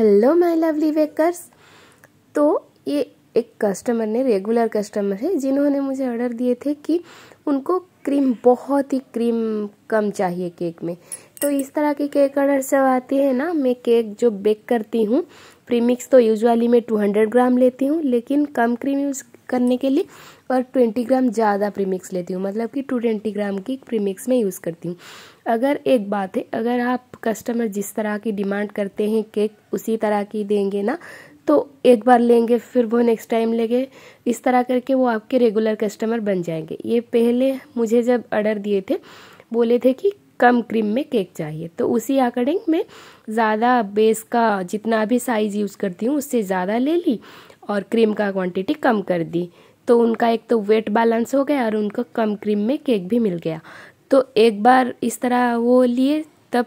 hello my lovely वेकर्स तो ये एक कस्टमर ने रेगुलर कस्टमर है जिन्होंने मुझे ऑर्डर दिए थे कि उनको क्रीम बहुत ही क्रीम कम चाहिए केक में तो इस तरह के केक ऑर्डर सब आती है ना मैं केक जो बेक करती हूँ प्रीमिक्स तो यूजुअली मैं 200 ग्राम लेती हूँ लेकिन कम क्रीम यूज़ करने के लिए और ट्वेंटी ग्राम ज़्यादा प्रीमिक्स लेती हूँ मतलब कि टू ट्वेंटी ग्राम की प्रीमिक्स में यूज़ करती हूँ अगर एक बात है अगर आप कस्टमर जिस तरह की डिमांड करते हैं केक उसी तरह की देंगे ना तो एक बार लेंगे फिर वो नेक्स्ट टाइम लेंगे इस तरह करके वो आपके रेगुलर कस्टमर बन जाएंगे ये पहले मुझे जब ऑर्डर दिए थे बोले थे कि कम क्रीम में केक चाहिए तो उसी अकॉर्डिंग मैं ज़्यादा बेस का जितना भी साइज़ यूज़ करती हूँ उससे ज़्यादा ले ली और क्रीम का क्वांटिटी कम कर दी तो उनका एक तो वेट बैलेंस हो गया और उनको कम क्रीम में केक भी मिल गया तो एक बार इस तरह वो लिए तब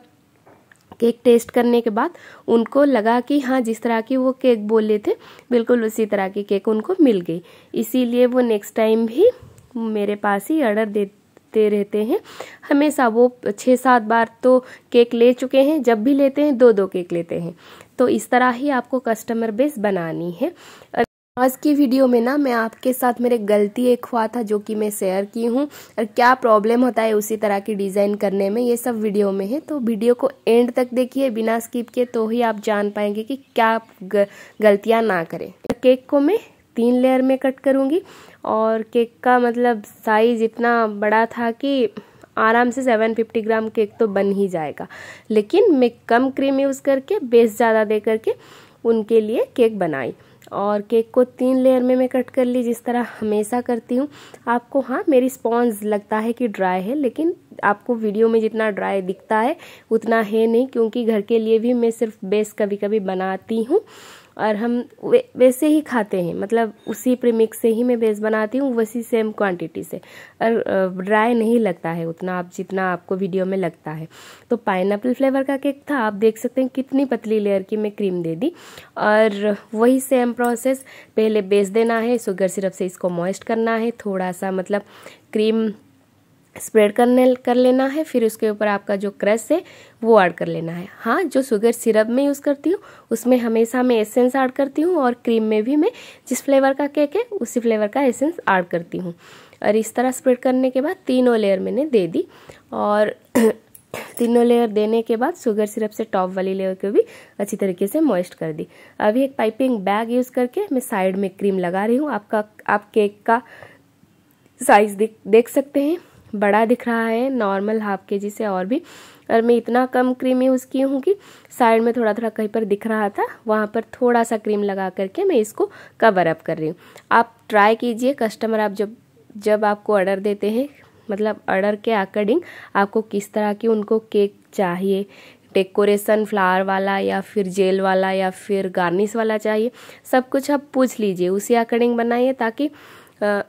केक टेस्ट करने के बाद उनको लगा कि हाँ जिस तरह की वो केक बोले थे बिल्कुल उसी तरह की केक उनको मिल गई इसीलिए वो नेक्स्ट टाइम भी मेरे पास ही ऑर्डर दे देते रहते हैं हमेशा वो छः सात बार तो केक ले चुके हैं जब भी लेते हैं दो दो केक लेते हैं तो इस तरह ही आपको कस्टमर बेस बनानी है आज की वीडियो में ना मैं आपके साथ मेरे गलती एक हुआ था जो कि मैं शेयर की हूँ और क्या प्रॉब्लम होता है उसी तरह की डिज़ाइन करने में ये सब वीडियो में है तो वीडियो को एंड तक देखिए बिना स्किप के तो ही आप जान पाएंगे कि क्या गलतियाँ ना करें केक तो को मैं तीन लेयर में कट करूँगी और केक का मतलब साइज़ इतना बड़ा था कि आराम से 750 ग्राम केक तो बन ही जाएगा लेकिन मैं कम क्रीम यूज़ करके बेस ज़्यादा दे करके उनके लिए केक बनाई और केक को तीन लेयर में मैं कट कर ली जिस तरह हमेशा करती हूँ आपको हाँ मेरी स्पॉन्ज लगता है कि ड्राई है लेकिन आपको वीडियो में जितना ड्राई दिखता है उतना है नहीं क्योंकि घर के लिए भी मैं सिर्फ बेस कभी कभी बनाती हूँ और हम वे, वैसे ही खाते हैं मतलब उसी प्रीमिक्स से ही मैं बेस बनाती हूँ वैसी सेम क्वांटिटी से और ड्राई नहीं लगता है उतना आप जितना आपको वीडियो में लगता है तो पाइन फ्लेवर का केक था आप देख सकते हैं कितनी पतली लेयर की मैं क्रीम दे दी और वही सेम प्रोसेस पहले बेस देना है शुगर सिरप से इसको मॉइस्ट करना है थोड़ा सा मतलब क्रीम स्प्रेड करने कर लेना है फिर उसके ऊपर आपका जो क्रश है वो ऐड कर लेना है हाँ जो शुगर सिरप में यूज़ करती हूँ उसमें हमेशा मैं एसेंस ऐड करती हूँ और क्रीम में भी मैं जिस फ्लेवर का केक है उसी फ्लेवर का एसेंस ऐड करती हूँ और इस तरह स्प्रेड करने के बाद तीनों लेयर मैंने दे दी और तीनों लेयर देने के बाद शुगर सिरप से टॉप वाली लेयर को भी अच्छी तरीके से मॉइस्ट कर दी अभी एक पाइपिंग बैग यूज़ करके मैं साइड में क्रीम लगा रही हूँ आपका आप केक का साइज़ देख देख सकते हैं बड़ा दिख रहा है नॉर्मल हाफ के जी से और भी और मैं इतना कम क्रीम यूज़ की हूँ कि साइड में थोड़ा थोड़ा कहीं पर दिख रहा था वहाँ पर थोड़ा सा क्रीम लगा करके मैं इसको कवर अप कर रही हूँ आप ट्राई कीजिए कस्टमर आप जब जब आपको ऑर्डर देते हैं मतलब ऑर्डर के अकॉर्डिंग आपको किस तरह की उनको केक चाहिए डेकोरेशन फ्लावर वाला या फिर जेल वाला या फिर गार्निश वाला चाहिए सब कुछ आप पूछ लीजिए उसी अकॉर्डिंग बनाइए ताकि आ,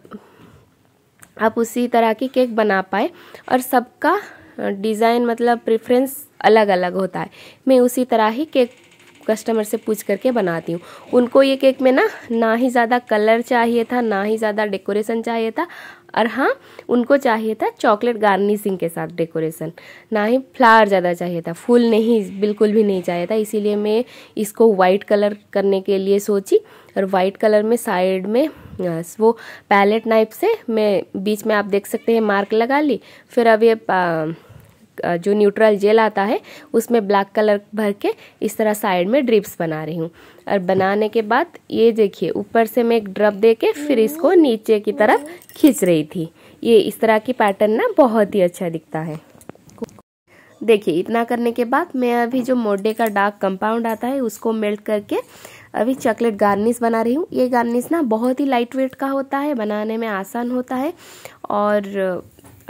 आप उसी तरह की केक बना पाए और सबका डिज़ाइन मतलब प्रेफरेंस अलग अलग होता है मैं उसी तरह ही केक कस्टमर से पूछ करके बनाती हूँ उनको ये केक में ना ना ही ज़्यादा कलर चाहिए था ना ही ज़्यादा डेकोरेशन चाहिए था और हाँ उनको चाहिए था चॉकलेट गार्निशिंग के साथ डेकोरेशन ना ही फ्लावर ज़्यादा चाहिए था फूल नहीं बिल्कुल भी नहीं चाहिए था इसीलिए मैं इसको वाइट कलर करने के लिए सोची और वाइट कलर में साइड में वो पैलेट नाइफ से मैं बीच में आप देख सकते हैं मार्क लगा ली फिर अब ये जो न्यूट्रल जेल आता है उसमें ब्लैक कलर भर के इस तरह साइड में ड्रिप्स बना रही हूँ और बनाने के बाद ये देखिए ऊपर से मैं एक ड्रप दे के फिर इसको नीचे की तरफ खींच रही थी ये इस तरह की पैटर्न ना बहुत ही अच्छा दिखता है देखिए इतना करने के बाद मैं अभी जो मोडे का डार्क कंपाउंड आता है उसको मेल्ट करके अभी चॉकलेट गार्निश बना रही हूँ ये गार्निश ना बहुत ही लाइट वेट का होता है बनाने में आसान होता है और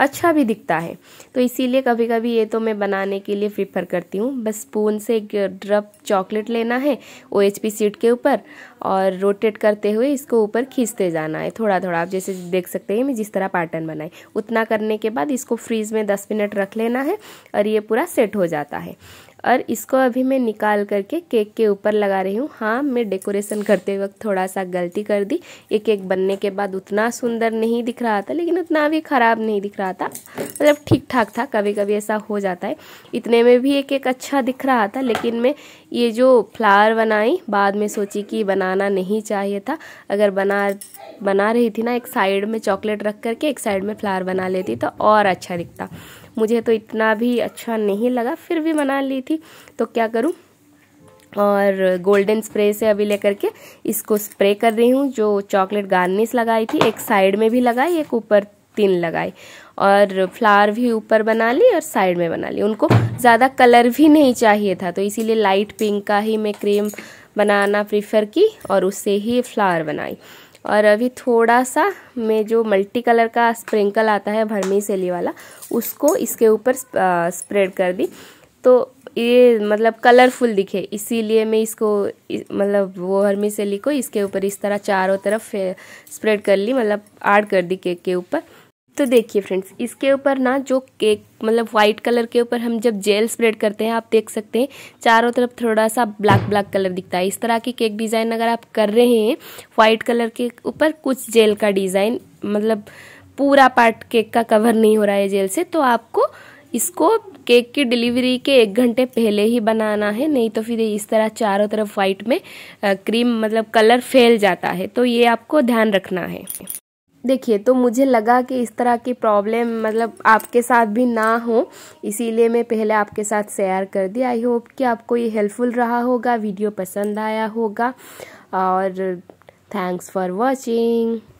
अच्छा भी दिखता है तो इसीलिए कभी कभी ये तो मैं बनाने के लिए प्रीफर करती हूँ बस स्पून से एक ड्रप चॉकलेट लेना है ओ एच पी सीट के ऊपर और रोटेट करते हुए इसको ऊपर खींचते जाना है थोड़ा थोड़ा आप जैसे देख सकते हैं मैं जिस तरह पैटर्न बनाई उतना करने के बाद इसको फ्रीज में दस मिनट रख लेना है और ये पूरा सेट हो जाता है और इसको अभी मैं निकाल करके केक के ऊपर लगा रही हूँ हाँ मैं डेकोरेशन करते वक्त थोड़ा सा गलती कर दी ये केक बनने के बाद उतना सुंदर नहीं दिख रहा था लेकिन उतना भी ख़राब नहीं दिख रहा था मतलब ठीक ठाक था कभी कभी ऐसा हो जाता है इतने में भी एक एक अच्छा दिख रहा था लेकिन मैं ये जो फ्लावर बनाई बाद में सोची कि बनाना बनाना नहीं चाहिए था अगर बना बना रही थी ना एक साइड में चॉकलेट रख करके एक साइड में फ्लावर बना लेती तो और अच्छा दिखता मुझे तो इतना भी अच्छा नहीं लगा फिर भी बना ली थी तो क्या करूँ और गोल्डन स्प्रे से अभी लेकर के इसको स्प्रे कर रही हूँ जो चॉकलेट गार्निश लगाई थी एक साइड में भी लगाई एक ऊपर तीन लगाई और फ्लावर भी ऊपर बना ली और साइड में बना ली उनको ज़्यादा कलर भी नहीं चाहिए था तो इसीलिए लाइट पिंक का ही मैं क्रीम बनाना प्रीफर की और उससे ही फ्लावर बनाई और अभी थोड़ा सा मैं जो मल्टी कलर का स्प्रिंकल आता है भरमी सेली वाला उसको इसके ऊपर स्प्रेड कर दी तो ये मतलब कलरफुल दिखे इसीलिए मैं इसको मतलब वो हरमी सेली को इसके ऊपर इस तरह चारों तरफ स्प्रेड कर ली मतलब आड़ कर दी केक के ऊपर के तो देखिए फ्रेंड्स इसके ऊपर ना जो केक मतलब व्हाइट कलर के ऊपर हम जब जेल स्प्रेड करते हैं आप देख सकते हैं चारों तरफ थोड़ा सा ब्लैक ब्लैक कलर दिखता है इस तरह की केक डिज़ाइन अगर आप कर रहे हैं वाइट कलर के ऊपर कुछ जेल का डिज़ाइन मतलब पूरा पार्ट केक का कवर नहीं हो रहा है जेल से तो आपको इसको केक की डिलीवरी के एक घंटे पहले ही बनाना है नहीं तो फिर इस तरह चारों तरफ व्हाइट में क्रीम मतलब कलर फैल जाता है तो ये आपको ध्यान रखना है देखिए तो मुझे लगा कि इस तरह की प्रॉब्लम मतलब आपके साथ भी ना हो इसीलिए मैं पहले आपके साथ शेयर कर दी आई होप कि आपको ये हेल्पफुल रहा होगा वीडियो पसंद आया होगा और थैंक्स फॉर वॉचिंग